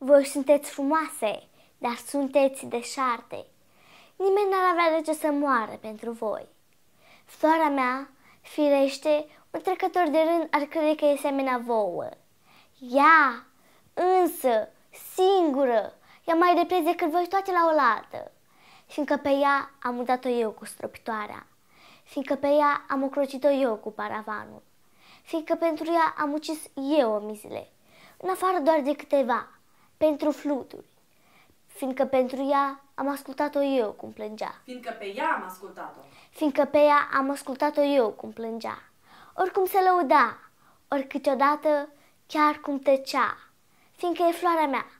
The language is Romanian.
Voi sunteți frumoase, dar sunteți deșarte. Nimeni n-ar avea de ce să moară pentru voi. Floarea mea, firește, un trecător de rând ar crede că e asemenea vouă. Ea, însă, singură, ea mai repede decât voi toate la oaltă, fiindcă pe ea am udat o eu cu stropitoarea, fiindcă pe ea am ocrocit o eu cu paravanul, fiindcă pentru ea am ucis eu omizile, în afară doar de câteva, pentru fluturi, fiindcă pentru ea am ascultat-o eu cum plângea. Fiindcă pe ea am ascultat-o. Fiindcă pe ea am ascultat-o eu cum plângea. Oricum se lăuda, ori câteodată chiar cum tăcea, fiindcă e floarea mea.